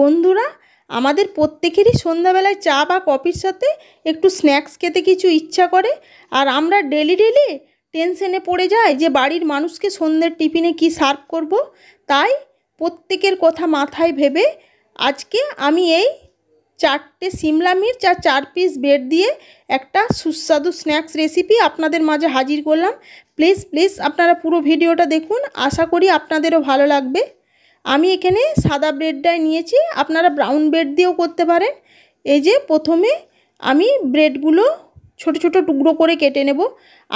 বন্ধুরা আমাদের প্রত্যেকেরই সন্ধ্যাবেলায় চা বা কফির সাথে একটু স্ন্যাক্স খেতে কিছু ইচ্ছা করে আর আমরা ডেলি ডেলি টেনশনে পড়ে যায় যে বাড়ির মানুষকে সন্ধ্যের টিফিনে কি সার্ভ করব তাই প্রত্যেকের কথা মাথায় ভেবে আজকে আমি এই চারটে সিমলা মির্চ আর চার পিস বেড দিয়ে একটা সুস্বাদু স্ন্যাক্স রেসিপি আপনাদের মাঝে হাজির করলাম প্লিজ প্লিজ আপনারা পুরো ভিডিওটা দেখুন আশা করি আপনাদেরও ভালো লাগবে আমি এখানে সাদা ব্রেডটাই নিয়েছি আপনারা ব্রাউন ব্রেড দিয়েও করতে পারেন এই যে প্রথমে আমি ব্রেডগুলো ছোট ছোট টুকরো করে কেটে নেব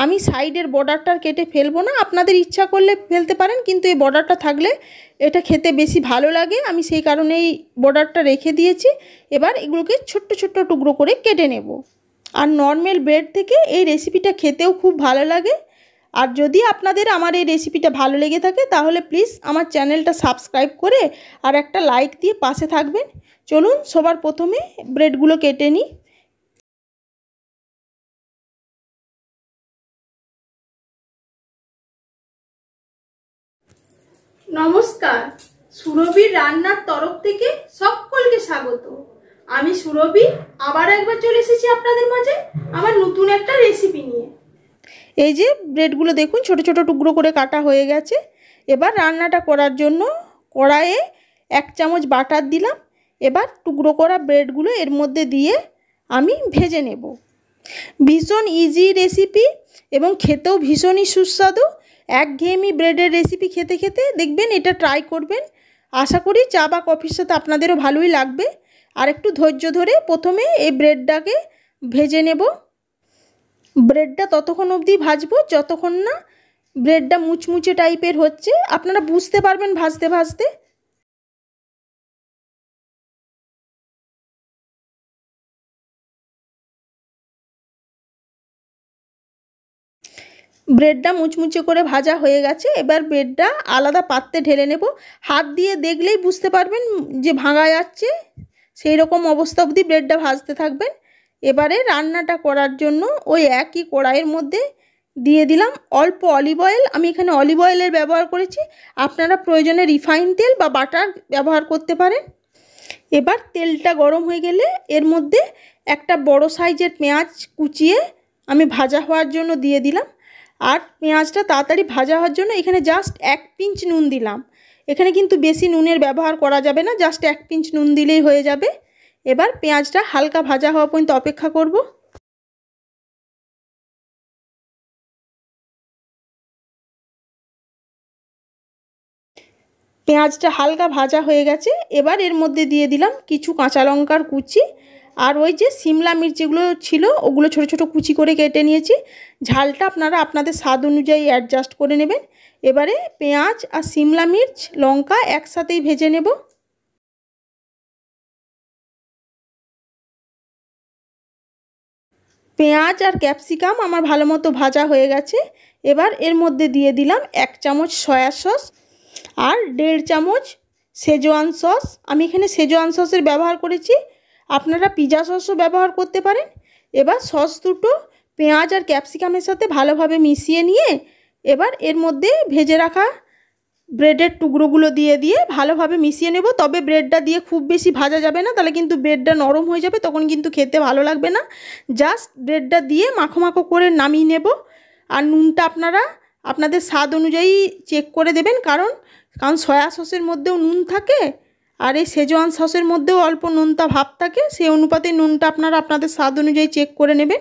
আমি সাইডের বর্ডারটা কেটে ফেলবো না আপনাদের ইচ্ছা করলে ফেলতে পারেন কিন্তু এই বর্ডারটা থাকলে এটা খেতে বেশি ভালো লাগে আমি সেই কারণে এই বর্ডারটা রেখে দিয়েছি এবার এগুলোকে ছোট্ট ছোট্ট টুকরো করে কেটে নেব আর নর্মাল ব্রেড থেকে এই রেসিপিটা খেতেও খুব ভালো লাগে আর যদি আপনাদের আমার এই রেসিপিটা ভালো লেগে থাকে তাহলে প্লিজ আমার চ্যানেলটা সাবস্ক্রাইব করে আর একটা লাইক দিয়ে পাশে থাকবেন চলুন সবার প্রথমে ব্রেডগুলো কেটে নিই নমস্কার সুরভির রান্নার তরফ থেকে সকলকে স্বাগত আমি সুরভি আবার একবার চলে এসেছি আপনাদের মাঝে আমার নতুন একটা রেসিপি নিয়ে এই যে ব্রেডগুলো দেখুন ছোট ছোট টুকরো করে কাটা হয়ে গেছে এবার রান্নাটা করার জন্য কড়াইয়ে এক চামচ বাটার দিলাম এবার টুকরো করা ব্রেডগুলো এর মধ্যে দিয়ে আমি ভেজে নেব ভীষণ ইজি রেসিপি এবং খেতেও ভীষণই সুস্বাদু একঘেয়েমি ব্রেডের রেসিপি খেতে খেতে দেখবেন এটা ট্রাই করবেন আশা করি চা বা কফির সাথে আপনাদেরও ভালোই লাগবে আর একটু ধৈর্য ধরে প্রথমে এই ব্রেডটাকে ভেজে নেব ব্রেডটা ততক্ষণ অবধি ভাজবো যতক্ষণ না ব্রেডটা মুচমুচে টাইপের হচ্ছে আপনারা বুঝতে পারবেন ভাজতে ভাজতে ব্রেডটা মুচমুচে করে ভাজা হয়ে গেছে এবার ব্রেডটা আলাদা পাত্রে ঢেলে নেব হাত দিয়ে দেখলেই বুঝতে পারবেন যে ভাঙা যাচ্ছে সেই রকম অবস্থা অবধি ব্রেডটা ভাজতে থাকবেন এবারে রান্নাটা করার জন্য ওই একই কড়াইয়ের মধ্যে দিয়ে দিলাম অল্প অলিভ অয়েল আমি এখানে অলিভ অয়েলের ব্যবহার করেছি আপনারা প্রয়োজনে রিফাইন তেল বা বাটার ব্যবহার করতে পারেন এবার তেলটা গরম হয়ে গেলে এর মধ্যে একটা বড় সাইজের পেঁয়াজ কুচিয়ে আমি ভাজা হওয়ার জন্য দিয়ে দিলাম আর পেঁয়াজটা তাড়াতাড়ি ভাজা হওয়ার জন্য এখানে জাস্ট এক পিঞ্চ নুন দিলাম এখানে কিন্তু বেশি নুনের ব্যবহার করা যাবে না জাস্ট এক পিঞ্চ নুন দিলেই হয়ে যাবে এবার পেঁয়াজটা হালকা ভাজা হওয়া পর্যন্ত অপেক্ষা করব পেঁয়াজটা হালকা ভাজা হয়ে গেছে এবার এর মধ্যে দিয়ে দিলাম কিছু কাঁচা লঙ্কার কুচি আর ওই যে সিমলা মির্চিগুলো ছিল ওগুলো ছোট ছোট কুচি করে কেটে নিয়েছি ঝালটা আপনারা আপনাদের স্বাদ অনুযায়ী অ্যাডজাস্ট করে নেবেন এবারে পেঁয়াজ আর সিমলা মির্চ লঙ্কা একসাথেই ভেজে নেবো পেঁয়াজ আর ক্যাপসিকাম আমার ভালো মতো ভাজা হয়ে গেছে এবার এর মধ্যে দিয়ে দিলাম এক চামচ সয়া সস আর দেড় চামচ সেজোয়ান সস আমি এখানে সেজোয়ান সসের ব্যবহার করেছি আপনারা পিজা সসও ব্যবহার করতে পারেন এবার সস দুটো পেঁয়াজ আর ক্যাপসিকামের সাথে ভালোভাবে মিশিয়ে নিয়ে এবার এর মধ্যে ভেজে রাখা ব্রেডের টুকরোগুলো দিয়ে দিয়ে ভালোভাবে মিশিয়ে নেব তবে ব্রেডটা দিয়ে খুব বেশি ভাজা যাবে না তাহলে কিন্তু ব্রেডটা নরম হয়ে যাবে তখন কিন্তু খেতে ভালো লাগবে না জাস্ট ব্রেডটা দিয়ে মাখো মাখো করে নামিয়ে নেব আর নুনটা আপনারা আপনাদের স্বাদ অনুযায়ী চেক করে দেবেন কারণ কারণ সয়া সসের মধ্যেও নুন থাকে আর এই সেজোয়ান সসের মধ্যেও অল্প নুনটা ভাব থাকে সেই অনুপাতে নুনটা আপনারা আপনাদের স্বাদ অনুযায়ী চেক করে নেবেন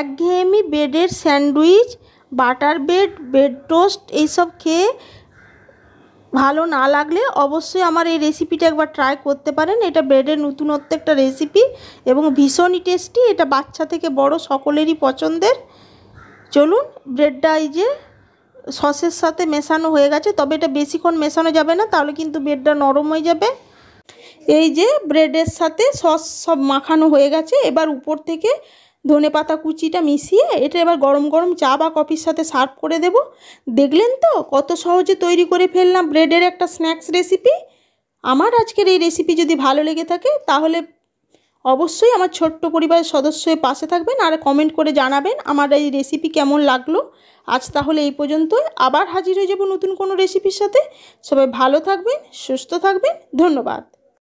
একঘেয়েমি ব্রেডের sandwich butter bread bread toast এইসব খেয়ে ভালো না লাগলে অবশ্যই আমার এই রেসিপিটা একবার ট্রাই করতে পারেন এটা ব্রেডের নতুনত্ব একটা রেসিপি এবং ভীষণই টেস্টি এটা বাচ্চা থেকে বড় সকলেরই পছন্দের চলুন ব্রেডটা এই যে সসের সাথে মেশানো হয়ে গেছে তবে এটা বেশিক্ষণ মেশানো যাবে না তাহলে কিন্তু ব্রেডটা নরম হয়ে যাবে এই যে ব্রেডের সাথে সস সব মাখানো হয়ে গেছে এবার উপর থেকে ধনে পাতা কুচিটা মিশিয়ে এটা এবার গরম গরম চা বা কফির সাথে সার্ভ করে দেব দেখলেন তো কত সহজে তৈরি করে ফেললাম ব্রেডের একটা স্ন্যাক্স রেসিপি আমার আজকের এই রেসিপি যদি ভালো লেগে থাকে তাহলে অবশ্যই আমার ছোট্ট পরিবারের সদস্যের পাশে থাকবেন আর কমেন্ট করে জানাবেন আমার এই রেসিপি কেমন লাগলো আজ তাহলে এই পর্যন্তই আবার হাজির হয়ে যাব নতুন কোনো রেসিপির সাথে সবাই ভালো থাকবেন সুস্থ থাকবেন ধন্যবাদ